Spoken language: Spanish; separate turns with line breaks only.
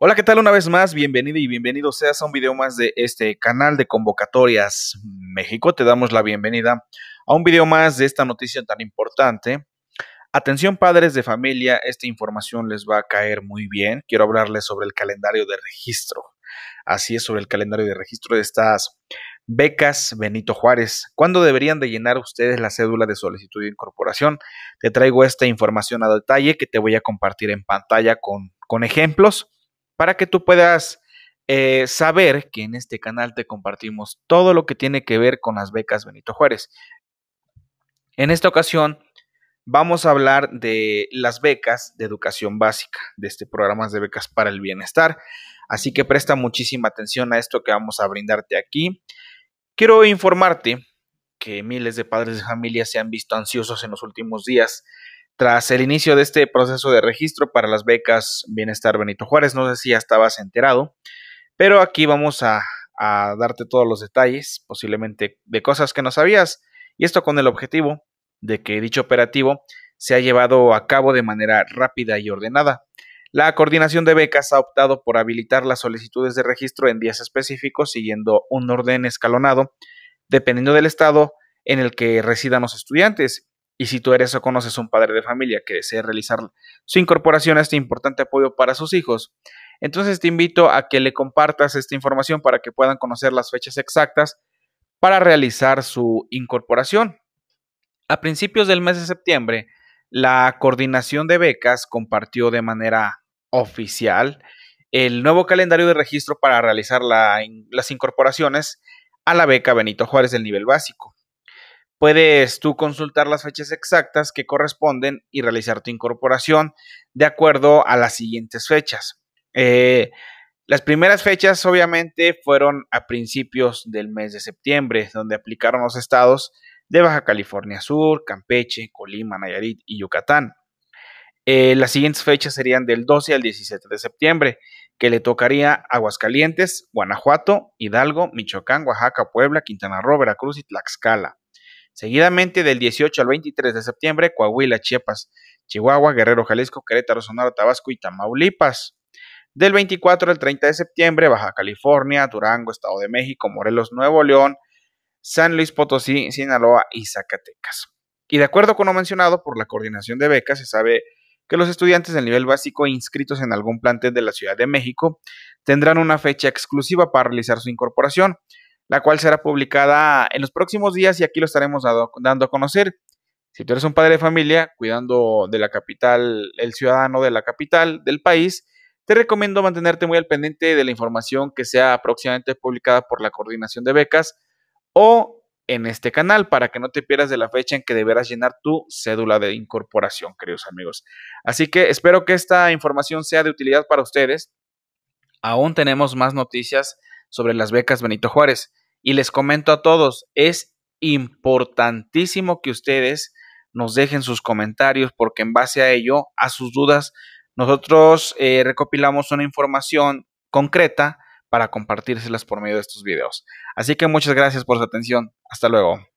Hola, ¿qué tal? Una vez más, bienvenido y bienvenido seas a un video más de este canal de convocatorias México. Te damos la bienvenida a un video más de esta noticia tan importante. Atención padres de familia, esta información les va a caer muy bien. Quiero hablarles sobre el calendario de registro. Así es, sobre el calendario de registro de estas becas Benito Juárez. ¿Cuándo deberían de llenar ustedes la cédula de solicitud de incorporación? Te traigo esta información a detalle que te voy a compartir en pantalla con, con ejemplos para que tú puedas eh, saber que en este canal te compartimos todo lo que tiene que ver con las becas Benito Juárez. En esta ocasión vamos a hablar de las becas de educación básica, de este programa de becas para el bienestar. Así que presta muchísima atención a esto que vamos a brindarte aquí. Quiero informarte que miles de padres de familia se han visto ansiosos en los últimos días tras el inicio de este proceso de registro para las becas Bienestar Benito Juárez. No sé si ya estabas enterado, pero aquí vamos a, darte todos los detalles, posiblemente de cosas que no sabías, y esto con el objetivo de que dicho operativo se ha llevado a cabo de manera rápida y ordenada. La coordinación de becas ha optado por habilitar las solicitudes de registro en días específicos siguiendo un orden escalonado, dependiendo del estado en el que residan los estudiantes y si tú eres o conoces un padre de familia que desee realizar su incorporación a este importante apoyo para sus hijos, entonces te invito a que le compartas esta información para que puedan conocer las fechas exactas para realizar su incorporación. A principios del mes de septiembre, la coordinación de becas compartió de manera oficial el nuevo calendario de registro para realizar las incorporaciones a la beca Benito Juárez del nivel básico puedes tú consultar las fechas exactas que corresponden y realizar tu incorporación de acuerdo a las siguientes fechas. Eh, las primeras fechas obviamente fueron a principios del mes de septiembre, donde aplicaron los estados de Baja California Sur, Campeche, Colima, Nayarit y Yucatán. Eh, las siguientes fechas serían del 12 al 17 de septiembre, que le tocaría Aguascalientes, Guanajuato, Hidalgo, Michoacán, Oaxaca, Puebla, Quintana Roo, Veracruz y Tlaxcala. Seguidamente, del 18 al 23 de septiembre, Coahuila, Chiapas, Chihuahua, Guerrero, Jalisco, Querétaro, Sonora, Tabasco y Tamaulipas. Del 24 al 30 de septiembre, Baja California, Durango, Estado de México, Morelos, Nuevo León, San Luis Potosí, Sinaloa y Zacatecas. Y de acuerdo con lo mencionado por la coordinación de becas, se sabe que los estudiantes del nivel básico inscritos en algún plantel de la Ciudad de México tendrán una fecha exclusiva para realizar su incorporación, la cual será publicada en los próximos días y aquí lo estaremos dando a conocer. Si tú eres un padre de familia cuidando de la capital, el ciudadano de la capital del país, te recomiendo mantenerte muy al pendiente de la información que sea próximamente publicada por la Coordinación de Becas o en este canal para que no te pierdas de la fecha en que deberás llenar tu cédula de incorporación, queridos amigos. Así que espero que esta información sea de utilidad para ustedes. Aún tenemos más noticias sobre las becas Benito Juárez. Y les comento a todos, es importantísimo que ustedes nos dejen sus comentarios porque en base a ello, a sus dudas, nosotros eh, recopilamos una información concreta para compartírselas por medio de estos videos. Así que muchas gracias por su atención. Hasta luego.